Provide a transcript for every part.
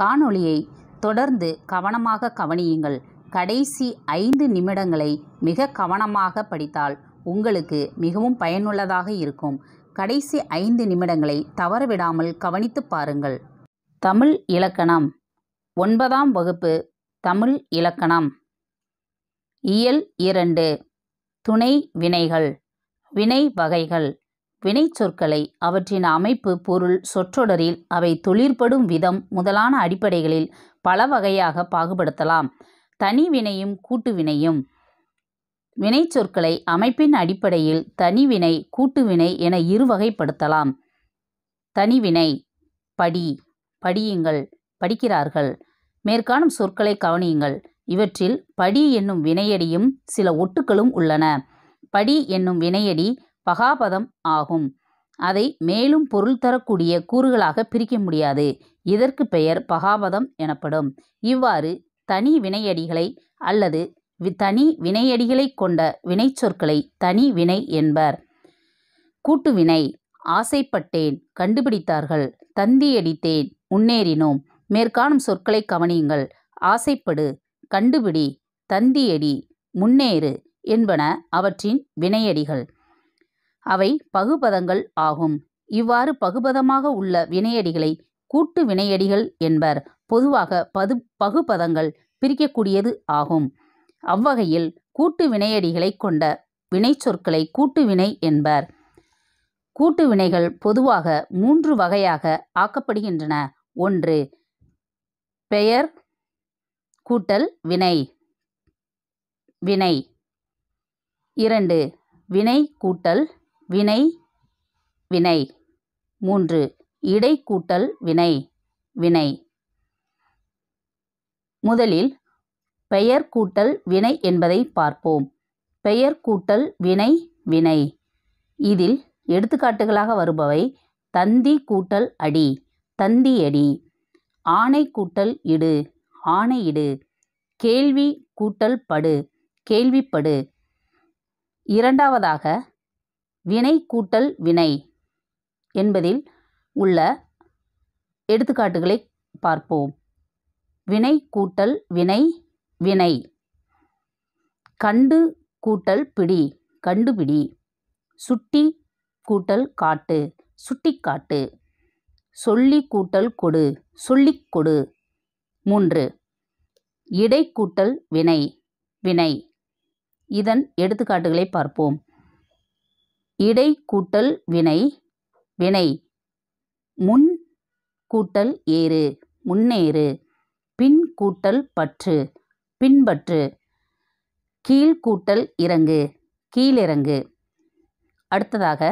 காணொளியை தொடர்ந்து கவனமாக கவனியுங்கள் கடைசி ஐந்து நிமிடங்களை மிக கவனமாக படித்தால் உங்களுக்கு மிகவும் பயனுள்ளதாக இருக்கும் கடைசி ஐந்து நிமிடங்களை தவறவிடாமல் கவனித்து பாருங்கள் தமிழ் இலக்கணம் ஒன்பதாம் வகுப்பு தமிழ் இலக்கணம் இயல் இரண்டு துணை வினைகள் வினை வகைகள் வினைச்சொற்களை அவற்றின் அமைப்பு பொருள் சொற்றொடரில் அவை தொழிற்படும் விதம் முதலான அடிப்படைகளில் பல வகையாக பாகுபடுத்தலாம் தனி வினையும் கூட்டு வினையும் வினைச்சொற்களை அமைப்பின் அடிப்படையில் தனிவினை கூட்டுவினை என இரு வகைப்படுத்தலாம் தனிவினை படி படியுங்கள் படிக்கிறார்கள் மேற்காணும் சொற்களை கவனியுங்கள் இவற்றில் படி என்னும் வினையடியும் சில ஒட்டுக்களும் உள்ளன படி என்னும் வினையடி பகாபதம் ஆகும் அதை மேலும் பொருள் தரக்கூடிய கூறுகளாக பிரிக்க முடியாது இதற்கு பெயர் பகாபதம் எனப்படும் இவ்வாறு தனி வினையடிகளை அல்லது தனி வினையடிகளை கொண்ட வினைச்சொற்களை தனி வினை என்பர் கூட்டுவினை ஆசைப்பட்டேன் கண்டுபிடித்தார்கள் தந்தியடித்தேன் முன்னேறினோம் மேற்காணும் சொற்களை கவனியுங்கள் ஆசைப்படு கண்டுபிடி தந்தியடி முன்னேறு என்பன அவற்றின் வினையடிகள் அவை பகுபதங்கள் ஆகும் இவ்வாறு பகுபதமாக உள்ள வினையடிகளை கூட்டு வினையடிகள் என்பர் பொதுவாக பது பகுபதங்கள் பிரிக்கக்கூடியது ஆகும் அவ்வகையில் கூட்டு வினையடிகளை கொண்ட வினைச்சொற்களை கூட்டு வினை என்பர் கூட்டு வினைகள் பொதுவாக மூன்று வகையாக ஆக்கப்படுகின்றன ஒன்று பெயர் கூட்டல் வினை வினை இரண்டு வினை கூட்டல் வினை வினை மூன்று இடைக்கூட்டல் வினை வினை முதலில் பெயர் கூட்டல் வினை என்பதை பார்ப்போம் பெயர் கூட்டல் வினை வினை இதில் எடுத்துக்காட்டுகளாக வருபவை தந்தி கூட்டல் அடி தந்தி அடி ஆணை கூட்டல் இடு ஆணையிடு கேள்வி கூட்டல் படு கேள்விப்படு இரண்டாவதாக வினை கூட்டல் வினை என்பதில் உள்ள எடுத்துக்காட்டுகளை பார்ப்போம் வினை கூட்டல் வினை வினை கண்டு கூட்டல் பிடி கண்டுபிடி சுட்டி கூட்டல் காட்டு சுட்டிக்காட்டு சொல்லி கூட்டல் கொடு சொல்லி கொடு மூன்று இடைக்கூட்டல் வினை வினை இதன் எடுத்துக்காட்டுகளை பார்ப்போம் இடை கூட்டல் வினை வினை முன் கூட்டல் ஏறு முன்னேறு பின் கூட்டல் பற்று பின்பற்று கீழ்கூட்டல் இறங்கு கீழிறங்கு அடுத்ததாக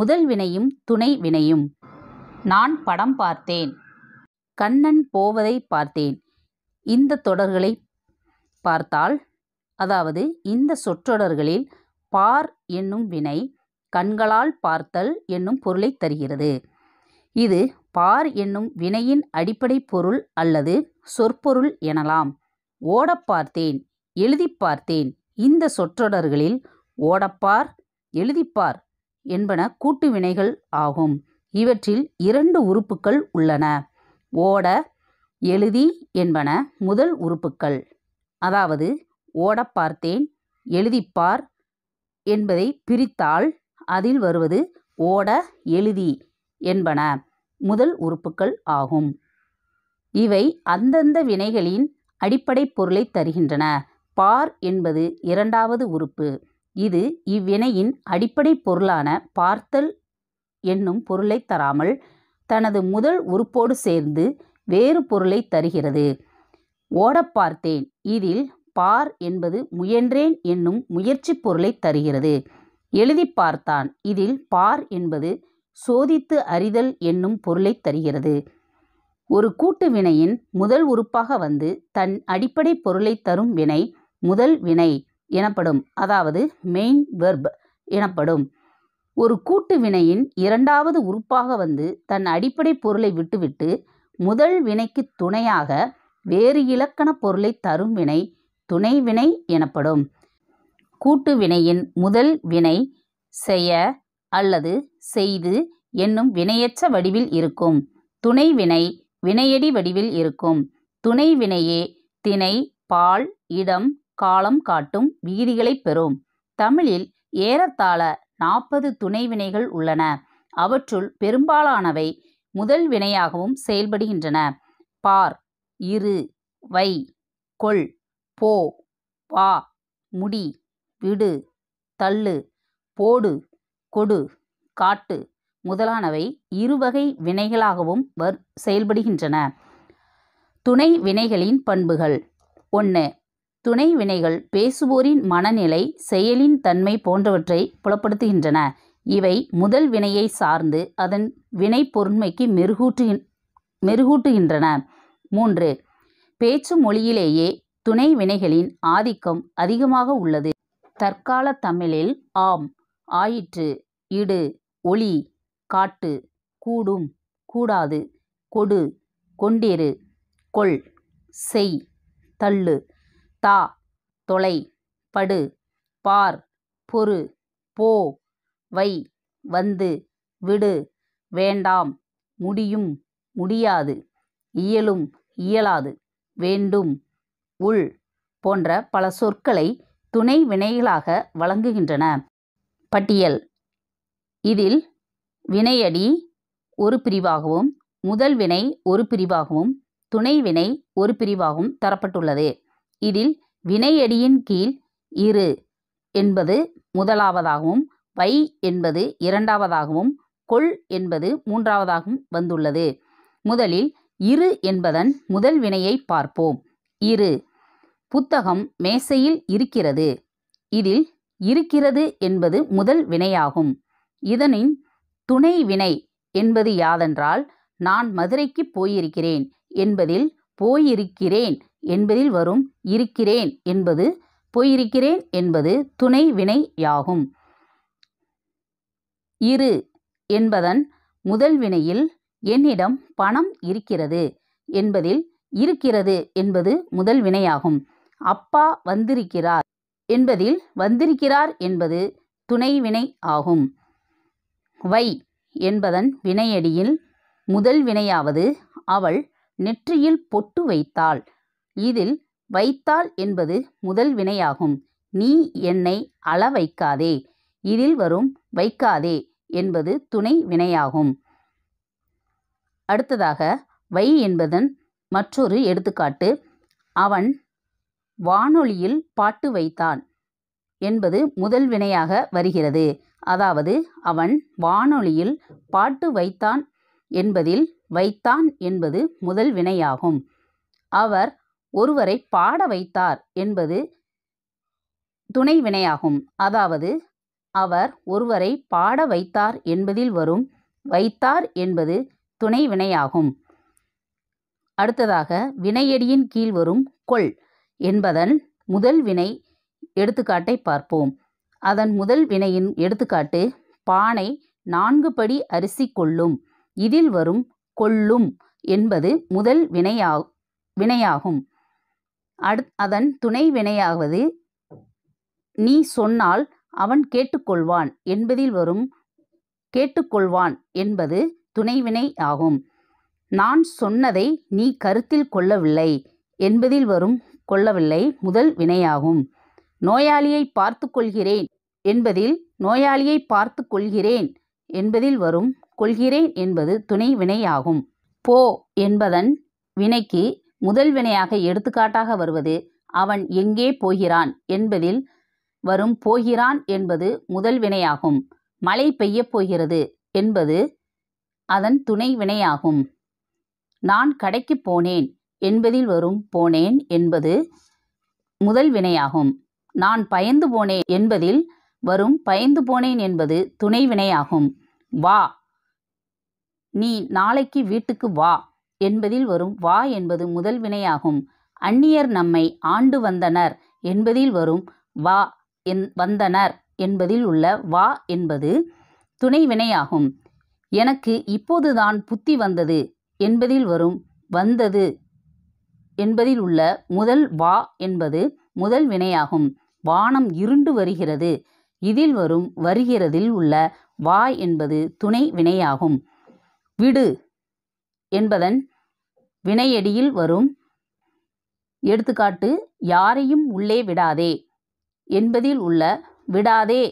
முதல் வினையும் துணை வினையும் நான் படம் பார்த்தேன் கண்ணன் போவதை பார்த்தேன் இந்த தொடர்களை பார்த்தால் அதாவது இந்த சொற்றொடர்களில் பார் என்னும் வினை கண்களால் பார்த்தல் என்னும் பொருளை தருகிறது இது பார் என்னும் வினையின் அடிப்படை பொருள் அல்லது சொற்பொருள் எனலாம் ஓடப் பார்த்தேன் எழுதி பார்த்தேன் இந்த சொற்றொடர்களில் ஓடப்பார் எழுதிப்பார் என்பன கூட்டு வினைகள் ஆகும் இவற்றில் இரண்டு உறுப்புக்கள் உள்ளன ஓட எழுதி என்பன முதல் உறுப்புக்கள் அதாவது பார்த்தேன் எழுதிப்பார் என்பதை பிரித்தால் அதில் வருவது ஓட எழுதி என்பன முதல் உறுப்புக்கள் ஆகும் இவை அந்தந்த வினைகளின் அடிப்படை பொருளை தருகின்றன பார் என்பது இரண்டாவது உறுப்பு இது இவ்வினையின் அடிப்படை பொருளான பார்த்தல் என்னும் பொருளை தராமல் தனது முதல் உறுப்போடு சேர்ந்து வேறு பொருளை தருகிறது ஓட பார்த்தேன் இதில் பார் என்பது முயன்றேன் என்னும் முயற்சி பொருளை தருகிறது எழுதி பார்த்தான் இதில் பார் என்பது சோதித்து அறிதல் என்னும் பொருளைத் தருகிறது ஒரு கூட்டு வினையின் முதல் உறுப்பாக வந்து தன் அடிப்படை பொருளை தரும் வினை முதல் வினை எனப்படும் அதாவது மெயின் வெர்ப் எனப்படும் ஒரு கூட்டு வினையின் இரண்டாவது உறுப்பாக வந்து தன் அடிப்படை பொருளை விட்டுவிட்டு முதல் வினைக்கு துணையாக வேறு இலக்கண பொருளை தரும் வினை துணை வினை எனப்படும் கூட்டு வினையின் முதல் வினை செய அல்லது செய்து என்னும் வினையற்ற வடிவில் இருக்கும் துணை வினை வினையடி வடிவில் இருக்கும் துணை வினையே திணை பால் இடம் காலம் காட்டும் விகிதிகளை பெறும் தமிழில் ஏறத்தாழ நாற்பது துணை வினைகள் உள்ளன அவற்றுள் பெரும்பாலானவை முதல் வினையாகவும் செயல்படுகின்றன பார் இரு வை கொள் போ வா முடி விடு தள்ளு போடு கொடு காட்டு முதலானவை இருவகை வினைகளாகவும் வர் செயல்படுகின்றன துணை வினைகளின் பண்புகள் ஒன்று துணை வினைகள் பேசுவோரின் மனநிலை செயலின் தன்மை போன்றவற்றை புலப்படுத்துகின்றன இவை முதல் வினையை சார்ந்து அதன் வினை பொருண்மைக்கு மெருகூட்டு மெருகூட்டுகின்றன மூன்று பேச்சு மொழியிலேயே துணை வினைகளின் ஆதிக்கம் அதிகமாக உள்ளது தற்கால தமிழில் ஆம் ஆயிற்று இடு ஒளி காட்டு கூடும் கூடாது கொடு கொண்டிரு கொள் செய் தள்ளு தா தொலை படு பார் பொறு போ வை வந்து விடு வேண்டாம் முடியும் முடியாது இயலும் இயலாது வேண்டும் உள் போன்ற பல சொற்களை துணை வினைகளாக வழங்குகின்றன பட்டியல் இதில் வினையடி ஒரு பிரிவாகவும் முதல் வினை ஒரு பிரிவாகவும் துணை வினை ஒரு பிரிவாகவும் தரப்பட்டுள்ளது இதில் வினையடியின் கீழ் இரு என்பது முதலாவதாகவும் வை என்பது இரண்டாவதாகவும் கொள் என்பது மூன்றாவதாகவும் வந்துள்ளது முதலில் இரு என்பதன் முதல் வினையை பார்ப்போம் இரு புத்தகம் மேசையில் இருக்கிறது இதில் இருக்கிறது என்பது முதல் வினையாகும் இதனின் துணை வினை என்பது யாதென்றால் நான் மதுரைக்கு போயிருக்கிறேன் என்பதில் போயிருக்கிறேன் என்பதில் வரும் இருக்கிறேன் என்பது போயிருக்கிறேன் என்பது துணை வினையாகும் இரு என்பதன் முதல் வினையில் என்னிடம் பணம் இருக்கிறது என்பதில் இருக்கிறது என்பது முதல் வினையாகும் அப்பா வந்திருக்கிறார் என்பதில் வந்திருக்கிறார் என்பது துணைவினை ஆகும் வை என்பதன் வினையடியில் முதல் வினையாவது அவள் நெற்றியில் பொட்டு வைத்தாள் இதில் வைத்தாள் என்பது முதல் வினையாகும் நீ என்னை அள வைக்காதே இதில் வரும் வைக்காதே என்பது துணை வினையாகும் அடுத்ததாக வை என்பதன் மற்றொரு எடுத்துக்காட்டு அவன் வானொலியில் பாட்டு வைத்தான் என்பது முதல் வினையாக வருகிறது அதாவது அவன் வானொலியில் பாட்டு வைத்தான் என்பதில் வைத்தான் என்பது முதல் வினையாகும் அவர் ஒருவரை பாட வைத்தார் என்பது துணை வினையாகும் அதாவது அவர் ஒருவரை பாட வைத்தார் என்பதில் வரும் வைத்தார் என்பது துணை வினையாகும் அடுத்ததாக வினையடியின் கீழ் வரும் கொள் என்பதன் முதல் வினை எடுத்துக்காட்டை பார்ப்போம் அதன் முதல் வினையின் எடுத்துக்காட்டு பானை நான்கு படி அரிசி கொள்ளும் இதில் வரும் கொள்ளும் என்பது முதல் வினையா வினையாகும் அட் அதன் துணை வினையாவது நீ சொன்னால் அவன் கேட்டுக்கொள்வான் என்பதில் வரும் கேட்டுக்கொள்வான் என்பது துணைவினை ஆகும் நான் சொன்னதை நீ கருத்தில் கொள்ளவில்லை என்பதில் வரும் கொள்ளவில்லை முதல் வினையாகும் நோயாளியை பார்த்து கொள்கிறேன் என்பதில் நோயாளியை பார்த்து கொள்கிறேன் என்பதில் வரும் கொள்கிறேன் என்பது துணை வினையாகும் போ என்பதன் வினைக்கு முதல் வினையாக எடுத்துக்காட்டாக வருவது அவன் எங்கே போகிறான் என்பதில் வரும் போகிறான் என்பது முதல் வினையாகும் மழை பெய்யப் போகிறது என்பது அதன் துணை வினையாகும் நான் கடைக்கு போனேன் என்பதில் வரும் போனேன் என்பது முதல் வினையாகும் நான் பயந்து போனேன் என்பதில் வரும் பயந்து போனேன் என்பது துணை வினையாகும் வா நீ நாளைக்கு வீட்டுக்கு வா என்பதில் வரும் வா என்பது முதல் வினையாகும் அந்நியர் நம்மை ஆண்டு வந்தனர் என்பதில் வரும் வா என் வந்தனர் என்பதில் உள்ள வா என்பது துணை வினையாகும் எனக்கு இப்போதுதான் புத்தி வந்தது என்பதில் வரும் வந்தது என்பதில் உள்ள முதல் வா என்பது முதல் வினையாகும் வானம் இருண்டு வருகிறது இதில் வரும் வருகிறதில் உள்ள வா என்பது துணை வினையாகும் விடு என்பதன் வினையடியில் வரும் எடுத்துக்காட்டு யாரையும் உள்ளே விடாதே என்பதில் உள்ள விடாதே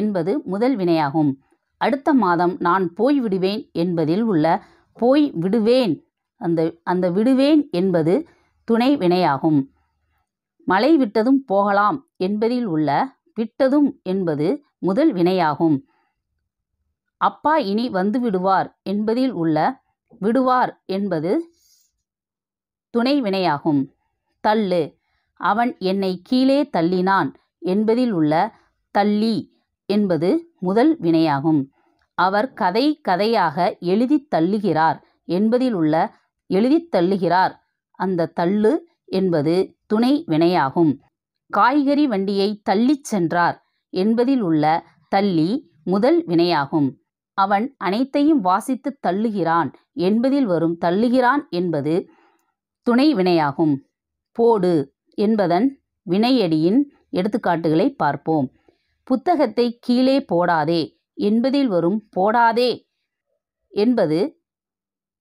என்பது முதல் வினையாகும் அடுத்த மாதம் நான் போய் விடுவேன் என்பதில் உள்ள போய் விடுவேன் அந்த அந்த விடுவேன் என்பது துணை வினையாகும் மலை விட்டதும் போகலாம் என்பதில் உள்ள விட்டதும் என்பது முதல் வினையாகும் அப்பா இனி வந்து விடுவார் என்பதில் உள்ள விடுவார் என்பது துணை வினையாகும் தள்ளு அவன் என்னை கீழே தள்ளினான் என்பதில் உள்ள தள்ளி என்பது முதல் வினையாகும் அவர் கதை கதையாக எழுதி தள்ளுகிறார் என்பதில் உள்ள எழுதி தள்ளுகிறார் அந்த தள்ளு என்பது துணை வினையாகும் காய்கறி வண்டியை தள்ளிச் சென்றார் என்பதில் உள்ள தள்ளி முதல் வினையாகும் அவன் அனைத்தையும் வாசித்து தள்ளுகிறான் என்பதில் வரும் தள்ளுகிறான் என்பது துணை வினையாகும் போடு என்பதன் வினையடியின் எடுத்துக்காட்டுகளை பார்ப்போம் புத்தகத்தை கீழே போடாதே என்பதில் வரும் போடாதே என்பது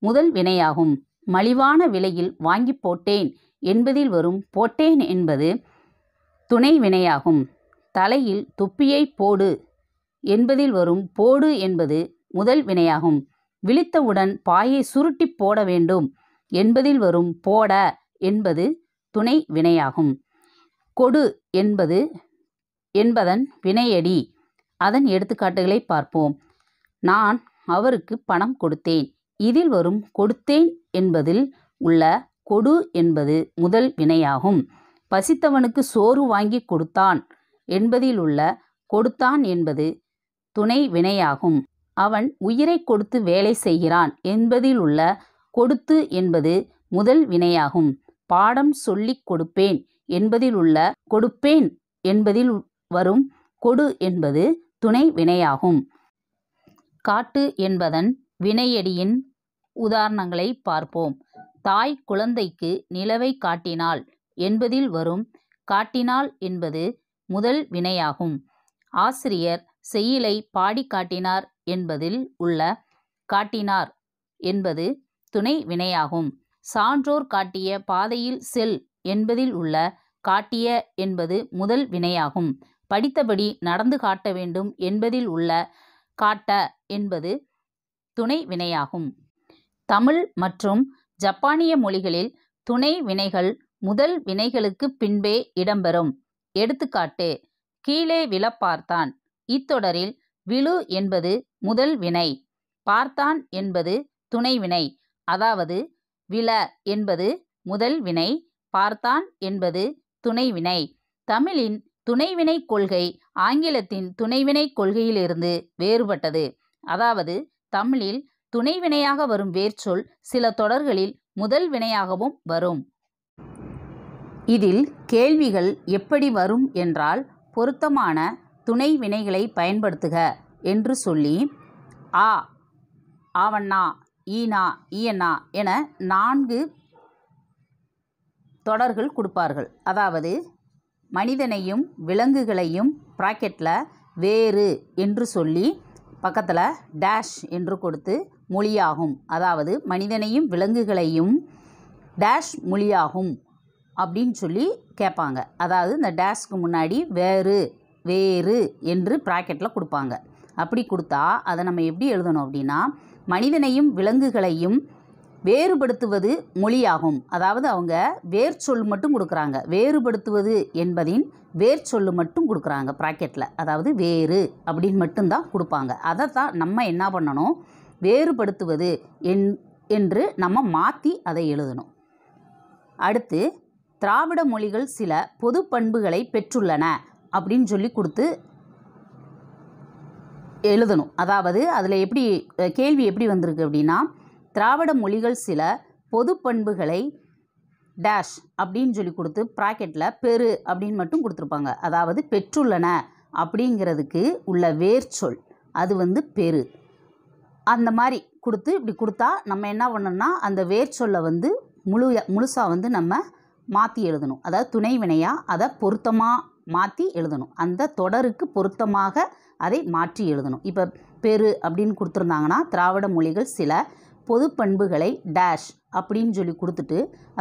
முதல் வினையாகும் மலிவான விலையில் வாங்கி போட்டேன் என்பதில் வரும் போட்டேன் என்பது துணை வினையாகும் தலையில் துப்பியை போடு என்பதில் வரும் போடு என்பது முதல் வினையாகும் விழித்தவுடன் பாயை சுருட்டி போட வேண்டும் என்பதில் வரும் போட என்பது துணை வினையாகும் கொடு என்பது என்பதன் வினையடி அதன் எடுத்துக்காட்டுகளை பார்ப்போம் நான் அவருக்கு பணம் கொடுத்தேன் இதில் வரும் கொடுத்தேன் என்பதில் உள்ள கொடு என்பது முதல் வினையாகும் பசித்தவனுக்கு சோறு வாங்கி கொடுத்தான் என்பதிலுள்ள கொடுத்தான் என்பது துணை வினையாகும் அவன் உயிரை கொடுத்து வேலை செய்கிறான் என்பதில் உள்ள கொடுத்து என்பது முதல் வினையாகும் பாடம் சொல்லிக் கொடுப்பேன் என்பதிலுள்ள கொடுப்பேன் என்பதில் வரும் கொடு என்பது துணை வினையாகும் காட்டு என்பதன் வினையடியின் உதாரணங்களை பார்ப்போம் தாய் குழந்தைக்கு நிலவை காட்டினாள் என்பதில் வரும் காட்டினால் என்பது முதல் வினையாகும் ஆசிரியர் செய்யிலை பாடி காட்டினார் என்பதில் உள்ள காட்டினார் என்பது துணை வினையாகும் சான்றோர் காட்டிய பாதையில் செல் என்பதில் உள்ள காட்டிய என்பது முதல் வினையாகும் படித்தபடி நடந்து காட்ட வேண்டும் என்பதில் உள்ள காட்ட என்பது துணை வினையாகும் தமிழ் மற்றும் ஜப்பானிய மொழிகளில் துணை வினைகள் முதல் வினைகளுக்கு பின்பே இடம்பெறும் எடுத்துக்காட்டு கீழே விழ பார்த்தான் இத்தொடரில் விழு என்பது முதல் வினை பார்த்தான் என்பது துணை வினை அதாவது விழ என்பது முதல் வினை பார்த்தான் என்பது துணை வினை தமிழின் துணைவினை கொள்கை ஆங்கிலத்தின் துணைவினை கொள்கையிலிருந்து வேறுபட்டது அதாவது தமிழில் துணை வினையாக வரும் வேர்ச்சொல் சில தொடர்களில் முதல் வினையாகவும் வரும் இதில் கேள்விகள் எப்படி வரும் என்றால் பொருத்தமான துணை வினைகளை பயன்படுத்துக என்று சொல்லி ஆ ஆவண்ணா ஈனா ஈயண்ணா என நான்கு தொடர்கள் கொடுப்பார்கள் அதாவது மனிதனையும் விலங்குகளையும் ப்ராக்கெட்டில் வேறு என்று சொல்லி பக்கத்தில் டேஷ் என்று கொடுத்து மொழியாகும் அதாவது மனிதனையும் விலங்குகளையும் டேஷ் மொழியாகும் அப்படின்னு சொல்லி கேட்பாங்க அதாவது இந்த டேஷ்க்கு முன்னாடி வேறு வேறு என்று ப்ராக்கெட்டில் கொடுப்பாங்க அப்படி கொடுத்தா அதை நம்ம எப்படி எழுதணும் அப்படின்னா மனிதனையும் விலங்குகளையும் வேறுபடுத்துவது மொழியாகும் அதாவது அவங்க வேர் சொல் மட்டும் கொடுக்குறாங்க வேறுபடுத்துவது என்பதின் வேர் சொல் மட்டும் கொடுக்குறாங்க ப்ராக்கெட்டில் அதாவது வேறு அப்படின்னு மட்டும்தான் கொடுப்பாங்க அதை தான் நம்ம என்ன பண்ணணும் வேறுபடுத்துவது என் என்று நம்ம மாற்றி அதை எழுதணும் அடுத்து திராவிட மொழிகள் சில பொது பண்புகளை பெற்றுள்ளன அப்படின்னு சொல்லி கொடுத்து எழுதணும் அதாவது அதில் எப்படி கேள்வி எப்படி வந்திருக்கு அப்படின்னா திராவிட மொழிகள் சில பொது பண்புகளை டேஷ் அப்படின்னு சொல்லி கொடுத்து ப்ராக்கெட்டில் பெரு அப்படின்னு மட்டும் கொடுத்துருப்பாங்க அதாவது பெற்றுள்ளன அப்படிங்கிறதுக்கு உள்ள வேர்ச்சொல் அது வந்து பெரு அந்த மாதிரி கொடுத்து இப்படி கொடுத்தா நம்ம என்ன பண்ணணும்னா அந்த வேர்ச்சொல்லை வந்து முழு முழுசாக வந்து நம்ம மாற்றி எழுதணும் அதாவது துணை வினையாக அதை பொருத்தமாக மாற்றி எழுதணும் அந்த தொடருக்கு பொருத்தமாக அதை மாற்றி எழுதணும் இப்போ பெரு அப்படின்னு கொடுத்துருந்தாங்கன்னா திராவிட மொழிகள் சில பொது பண்புகளை டேஷ் அப்படின்னு சொல்லி கொடுத்துட்டு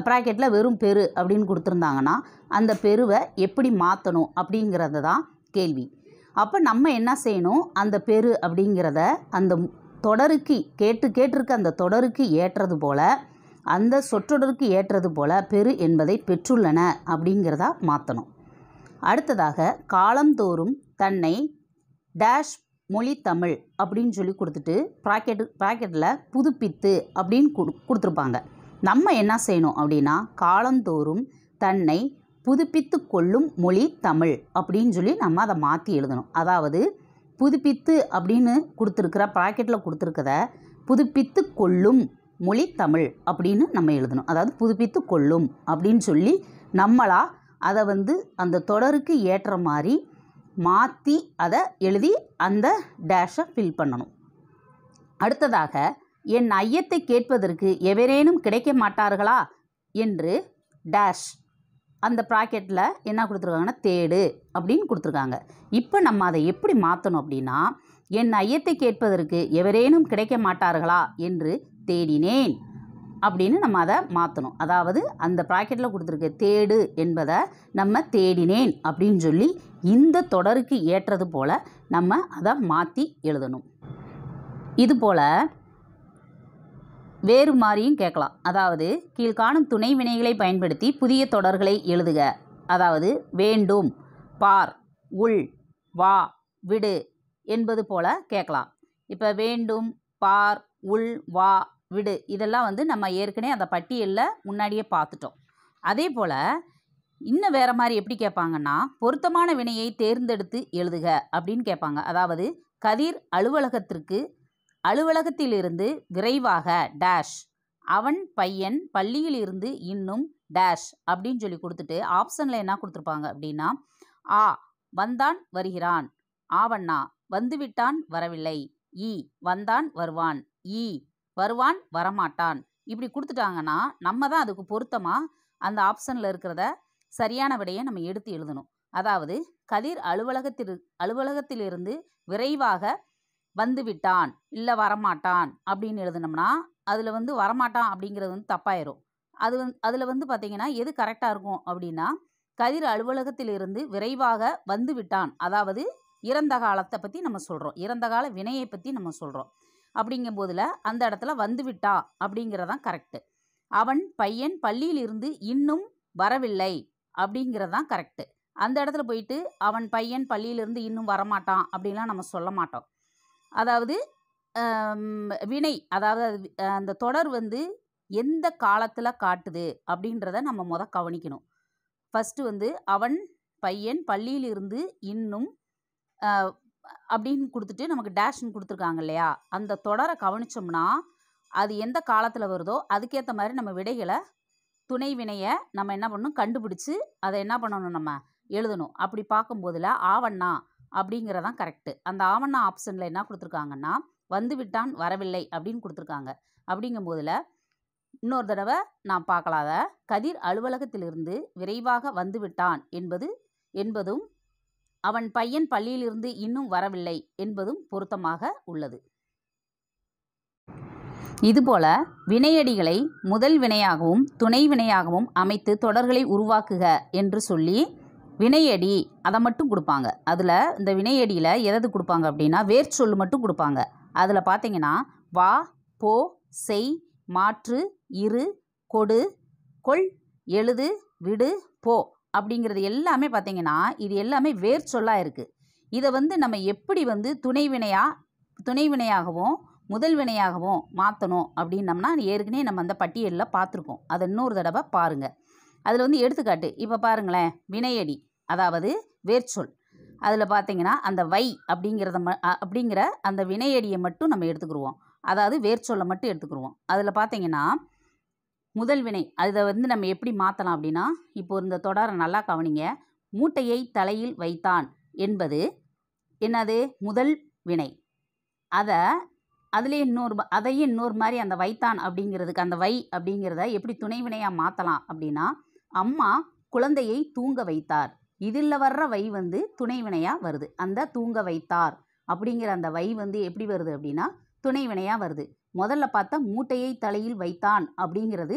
ப்ராக்கெட்டில் வெறும் பெரு அப்படின்னு கொடுத்துருந்தாங்கன்னா அந்த பெருவை எப்படி மாற்றணும் அப்படிங்கிறது தான் கேள்வி அப்போ நம்ம என்ன செய்யணும் அந்த பெரு அப்படிங்கிறத அந்த தொடருக்கு கேட்டு கேட்டிருக்க அந்த தொடருக்கு ஏற்றது போல அந்த சொற்றொடருக்கு ஏற்றது போல பெரு என்பதை பெற்றுள்ளன அப்படிங்கிறதா மாற்றணும் அடுத்ததாக காலந்தோறும் தன்னை டேஷ் மொழி தமிழ் அப்படின்னு சொல்லி கொடுத்துட்டு ப்ராக்கெட்டு ப்ராக்கெட்டில் புதுப்பித்து அப்படின்னு கொடு கொடுத்துருப்பாங்க நம்ம என்ன செய்யணும் அப்படின்னா காலந்தோறும் தன்னை புதுப்பித்து கொள்ளும் மொழி தமிழ் அப்படின்னு சொல்லி நம்ம அதை மாற்றி எழுதணும் அதாவது புதுப்பித்து அப்படின்னு கொடுத்துருக்குற ப்ராக்கெட்டில் கொடுத்துருக்கத புதுப்பித்து கொள்ளும் மொழி தமிழ் அப்படின்னு நம்ம எழுதணும் அதாவது புதுப்பித்து கொள்ளும் அப்படின்னு சொல்லி நம்மளாக அதை வந்து அந்த தொடருக்கு ஏற்ற மாதிரி மாற்றி அதை எழுதி அந்த டேஷை ஃபில் பண்ணணும் அடுத்ததாக என் ஐயத்தை கேட்பதற்கு எவரேனும் கிடைக்க மாட்டார்களா என்று டேஷ் அந்த ப்ராக்கெட்டில் என்ன கொடுத்துருக்காங்கன்னா தேடு அப்படின்னு கொடுத்துருக்காங்க இப்போ நம்ம அதை எப்படி மாற்றணும் அப்படின்னா என் ஐயத்தை கேட்பதற்கு எவரேனும் கிடைக்க மாட்டார்களா என்று தேடினேன் அப்படின்னு நம்ம அதை மாற்றணும் அதாவது அந்த ப்ராக்கெட்டில் கொடுத்துருக்க தேடு என்பதை நம்ம தேடினேன் அப்படின்னு சொல்லி இந்த தொடருக்கு ஏற்றது போல் நம்ம அதை மாற்றி எழுதணும் இதுபோல் வேறு மாதிரியும் கேட்கலாம் அதாவது கீழ்காணும் துணை வினைகளை பயன்படுத்தி புதிய தொடர்களை எழுதுக அதாவது வேண்டும் பார் உள் வா விடு என்பது போல் கேட்கலாம் இப்போ வேண்டும் பார் உள் வா விடு இதெல்லாம் வந்து நம்ம ஏற்கனவே அந்த பட்டியலில் முன்னாடியே பார்த்துட்டோம் அதே போல் இன்னும் வேறு மாதிரி எப்படி கேட்பாங்கன்னா பொருத்தமான வினையை தேர்ந்தெடுத்து எழுதுக அப்படின்னு கேட்பாங்க அதாவது கதிர் அலுவலகத்திற்கு அலுவலகத்திலிருந்து விரைவாக டேஷ் அவன் பையன் பள்ளியிலிருந்து இன்னும் டேஷ் அப்படின்னு சொல்லி கொடுத்துட்டு ஆப்ஷனில் என்ன கொடுத்துருப்பாங்க அப்படின்னா ஆ வந்தான் வருகிறான் ஆவண்ணா வந்துவிட்டான் வரவில்லை ஈ வந்தான் வருவான் ஈ வருவான் வரமாட்டான் இப்படி கொடுத்துட்டாங்கன்னா நம்ம தான் அதுக்கு பொருத்தமாக அந்த ஆப்ஷனில் இருக்கிறத சரியான விடையை நம்ம எடுத்து எழுதணும் அதாவது கதிர் அலுவலகத்தில் அலுவலகத்திலிருந்து விரைவாக வந்து விட்டான் இல்லை வரமாட்டான் அப்படின்னு எழுதுனோம்னா அதில் வந்து வரமாட்டான் அப்படிங்கிறது வந்து தப்பாயிரும் அது வந்து அதில் வந்து பார்த்திங்கன்னா எது கரெக்டாக இருக்கும் அப்படின்னா கதிர் அலுவலகத்திலிருந்து விரைவாக வந்து விட்டான் அதாவது இறந்த காலத்தை பற்றி நம்ம சொல்கிறோம் இறந்த கால வினையை பற்றி நம்ம சொல்கிறோம் அப்படிங்கும் போதில் அந்த இடத்துல வந்து விட்டா அப்படிங்கிறதான் கரெக்டு அவன் பையன் பள்ளியிலிருந்து இன்னும் வரவில்லை அப்படிங்கிறதான் கரெக்டு அந்த இடத்துல போயிட்டு அவன் பையன் பள்ளியிலிருந்து இன்னும் வரமாட்டான் அப்படின்லாம் நம்ம சொல்ல மாட்டோம் அதாவது வினை அதாவது அந்த தொடர் வந்து எந்த காலத்தில் காட்டுது அப்படின்றத நம்ம முத கவனிக்கணும் ஃபஸ்ட்டு வந்து அவன் பையன் பள்ளியிலிருந்து இன்னும் அப்படின்னு கொடுத்துட்டு நமக்கு டேஷன் கொடுத்துருக்காங்க இல்லையா அந்த தொடரை கவனித்தோம்னா அது எந்த காலத்தில் வருதோ அதுக்கேற்ற மாதிரி நம்ம விடைகளை துணை வினையை நம்ம என்ன பண்ணணும் கண்டுபிடிச்சி அதை என்ன பண்ணணும் நம்ம எழுதணும் அப்படி பார்க்கும்போதில் ஆவண்ணா அப்படிங்கிறதான் கரெக்டு அந்த ஆவணா ஆப்ஷனில் என்ன கொடுத்துருக்காங்கன்னா வந்து விட்டான் வரவில்லை அப்படின்னு கொடுத்துருக்காங்க அப்படிங்கும் போதில் இன்னொரு தடவை நான் பார்க்கலாத கதிர் அலுவலகத்திலிருந்து விரைவாக வந்துவிட்டான் என்பது என்பதும் அவன் பையன் பள்ளியிலிருந்து இன்னும் வரவில்லை என்பதும் பொருத்தமாக உள்ளது இதுபோல வினையடிகளை முதல் வினையாகவும் துணை வினையாகவும் அமைத்து தொடர்களை உருவாக்குக என்று சொல்லி வினையடி அதை மட்டும் கொடுப்பாங்க அதில் இந்த வினையடியில் எதது கொடுப்பாங்க அப்படின்னா வேர் சொல் மட்டும் கொடுப்பாங்க அதில் பார்த்தீங்கன்னா வா போ செய் மாற்று இரு கொடு கொள் எழுது விடு போ அப்படிங்கிறது எல்லாமே பார்த்திங்கன்னா இது எல்லாமே வேர் சொல்லாக இருக்குது இதை வந்து நம்ம எப்படி வந்து துணைவினையாக துணைவினையாகவும் முதல் வினையாகவும் மாற்றணும் அப்படின்னம்னா ஏற்கனவே நம்ம அந்த பட்டியலில் பார்த்துருக்கோம் அதை இன்னொரு தடவை பாருங்கள் அதில் வந்து எடுத்துக்காட்டு இப்போ பாருங்களேன் வினையடி அதாவது வேர்ச்சொல் அதில் பார்த்தீங்கன்னா அந்த வை அப்படிங்கிறத ம அப்படிங்கிற அந்த வினையடியை மட்டும் நம்ம எடுத்துக்கிடுவோம் அதாவது வேர்ச்சொல்லை மட்டும் எடுத்துக்கிடுவோம் அதில் பார்த்தீங்கன்னா முதல் வினை அதை வந்து நம்ம எப்படி மாற்றலாம் அப்படின்னா இப்போ இந்த தொடரை நல்லா கவனிங்க மூட்டையை தலையில் வைத்தான் என்பது என்னது முதல் வினை அதை அதுலேயே இன்னொரு அதையும் இன்னொரு மாதிரி அந்த வைத்தான் அப்படிங்கிறதுக்கு அந்த வை அப்படிங்கிறத எப்படி துணை வினையாக மாற்றலாம் அப்படின்னா அம்மா குழந்தையை தூங்க வைத்தார் இதில் வர்ற வை வந்து துணைவினையாக வருது அந்த தூங்க வைத்தார் அப்படிங்கிற அந்த வை வந்து எப்படி வருது அப்படின்னா துணைவினையாக வருது முதல்ல பார்த்தா மூட்டையை தலையில் வைத்தான் அப்படிங்கிறது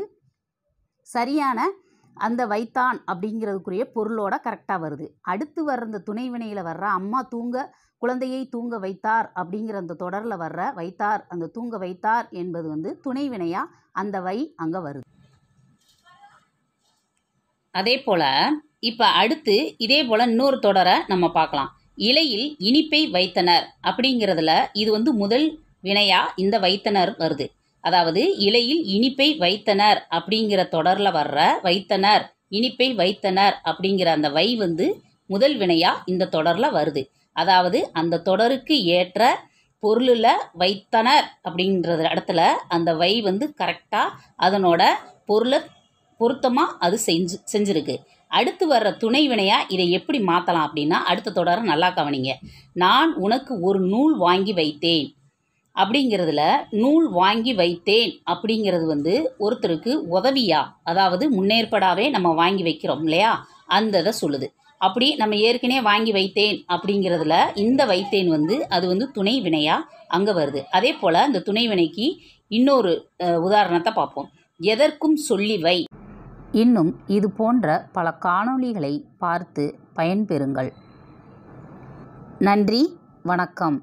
சரியான அந்த வைத்தான் அப்படிங்கிறதுக்குரிய பொருளோட கரெக்டாக வருது அடுத்து வர்ற அந்த துணைவினையில் வர்ற அம்மா தூங்க குழந்தையை தூங்க வைத்தார் அப்படிங்கிற அந்த தொடரில் வர்ற வைத்தார் அந்த தூங்க வைத்தார் என்பது வந்து துணைவினையாக அந்த வை அங்கே வருது அதே போல் இப்போ அடுத்து இதே போல் இன்னொரு தொடரை நம்ம பார்க்கலாம் இலையில் இனிப்பை வைத்தனர் அப்படிங்கிறதுல இது வந்து முதல் வினையாக இந்த வைத்தனர் வருது அதாவது இலையில் இனிப்பை வைத்தனர் அப்படிங்கிற தொடரில் வர்ற வைத்தனர் இனிப்பை வைத்தனர் அப்படிங்கிற அந்த வை வந்து முதல் வினையாக இந்த தொடரில் வருது அதாவது அந்த தொடருக்கு ஏற்ற பொருளில் வைத்தனர் அப்படின்றது இடத்துல அந்த வை வந்து கரெக்டாக அதனோட பொருளை பொருத்தமாக அது செஞ்சு செஞ்சுருக்கு அடுத்து வர்ற துணைவினையாக இதை எப்படி மாற்றலாம் அப்படின்னா அடுத்த தொடர நல்லா கவனிங்க நான் உனக்கு ஒரு நூல் வாங்கி வைத்தேன் அப்படிங்கிறதுல நூல் வாங்கி வைத்தேன் அப்படிங்கிறது வந்து ஒருத்தருக்கு உதவியா அதாவது முன்னேற்படாவே நம்ம வாங்கி வைக்கிறோம் இல்லையா அந்த இதை சொல்லுது அப்படி நம்ம ஏற்கனவே வாங்கி வைத்தேன் அப்படிங்கிறதுல இந்த வைத்தேன் வந்து அது வந்து துணை வினையாக அங்கே வருது அதே போல் அந்த துணை வினைக்கு இன்னொரு உதாரணத்தை பார்ப்போம் எதற்கும் சொல்லி வை இன்னும் இது போன்ற பல காணொளிகளை பார்த்து பயன்பெறுங்கள் நன்றி வணக்கம்